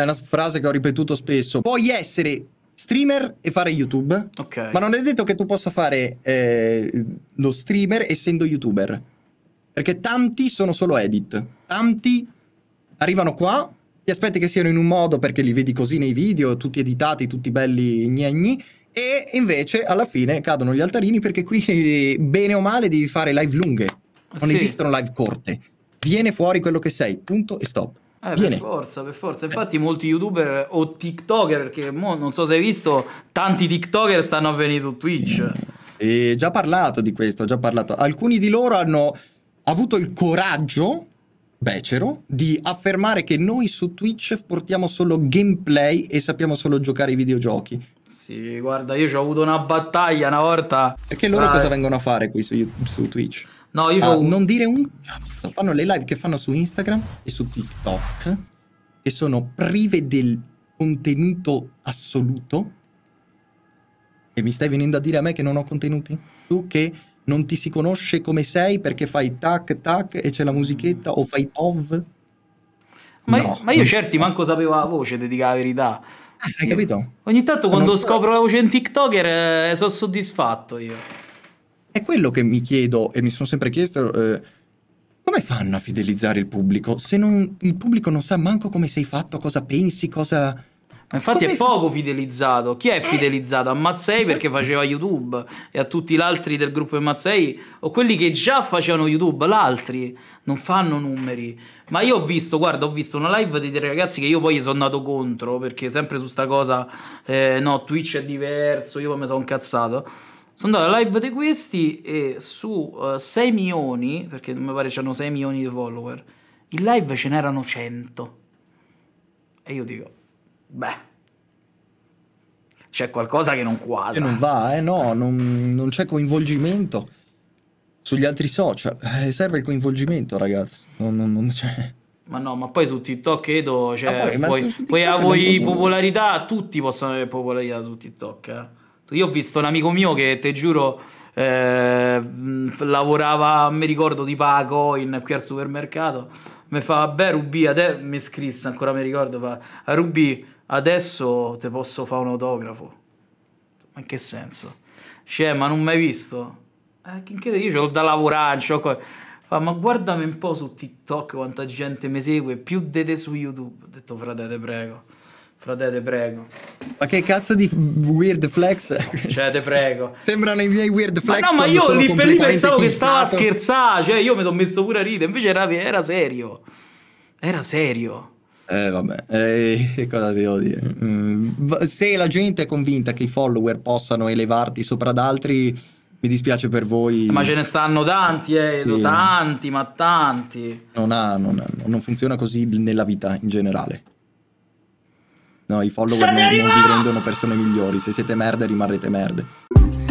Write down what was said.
è una frase che ho ripetuto spesso. Puoi essere streamer e fare YouTube, okay. ma non è detto che tu possa fare eh, lo streamer essendo YouTuber. Perché tanti sono solo edit. Tanti arrivano qua, ti aspetti che siano in un modo perché li vedi così nei video, tutti editati, tutti belli gnegni, e invece alla fine cadono gli altarini perché qui eh, bene o male devi fare live lunghe. Non sì. esistono live corte. Viene fuori quello che sei, punto e stop. Eh, per forza, per forza. Infatti molti youtuber o tiktoker, perché mo, non so se hai visto, tanti tiktoker stanno a venire su Twitch. E già parlato di questo, già parlato. Alcuni di loro hanno avuto il coraggio becero di affermare che noi su Twitch portiamo solo gameplay e sappiamo solo giocare ai videogiochi. Sì, guarda, io ci ho avuto una battaglia una volta. Perché loro ah, cosa vengono a fare qui su, su Twitch? No, io ah, Non dire un cazzo. Fanno le live che fanno su Instagram e su TikTok, che sono prive del contenuto assoluto. E mi stai venendo a dire a me che non ho contenuti? Tu che non ti si conosce come sei perché fai tac tac e c'è la musichetta o fai pov? Ma, no, ma io certi manco sapevo la voce, ti dica la verità. Ah, hai capito? Ogni tanto quando non... scopro la voce in TikToker eh, sono soddisfatto io. È quello che mi chiedo e mi sono sempre chiesto... Eh, come fanno a fidelizzare il pubblico se non, il pubblico non sa manco come sei fatto, cosa pensi, cosa infatti Come è poco fidelizzato. Chi è eh? fidelizzato? A Mazzei perché faceva YouTube e a tutti gli altri del gruppo di Mazzei o quelli che già facevano YouTube, l'altri non fanno numeri. Ma io ho visto, guarda, ho visto una live di tre ragazzi che io poi sono andato contro perché sempre su sta cosa, eh, no, Twitch è diverso, io poi mi sono incazzato. Sono andato alla live di questi e su uh, eh, 6 milioni, perché mi pare c'hanno 6 milioni di follower, in live ce n'erano 100. E io dico, beh, c'è qualcosa che non quadra. E non va, eh no, non, non c'è coinvolgimento sugli altri social. Eh, serve il coinvolgimento, ragazzi. Non, non, non c'è. Ma no, ma poi su TikTok credo. Cioè, ah, poi, poi, TikTok poi a voi popolarità, tutti possono avere popolarità su TikTok. Eh. Io ho visto un amico mio che te giuro. Eh, lavorava, mi ricordo, di Paco in, qui al supermercato mi fa, beh Rubì, ade-", mi scrisse, ancora mi ricordo, fa, ah, Rubì, adesso te posso fare un autografo. Ma in che senso? Cioè, ma non mai visto? Eh, che io ce l'ho da lavorare, c'ho fa, ma guardami un po' su TikTok quanta gente mi segue, più di su YouTube. Ho detto, frate, te prego. Frate, te prego. Ma che cazzo di weird flex? Cioè, te prego. Sembrano i miei weird flex. Ma no, ma io lì per lì pensavo che stava a scherzare. Cioè, io mi sono messo pure a ridere. Invece era, era serio. Era serio. Eh, vabbè, eh, cosa devo dire? Mm, se la gente è convinta che i follower possano elevarti sopra ad altri, mi dispiace per voi. Ma ce ne stanno tanti, eh, sì. tanti, ma tanti. Non, ha, non, ha, non funziona così nella vita in generale. No, i follower non, non vi rendono persone migliori. Se siete merda rimarrete merde.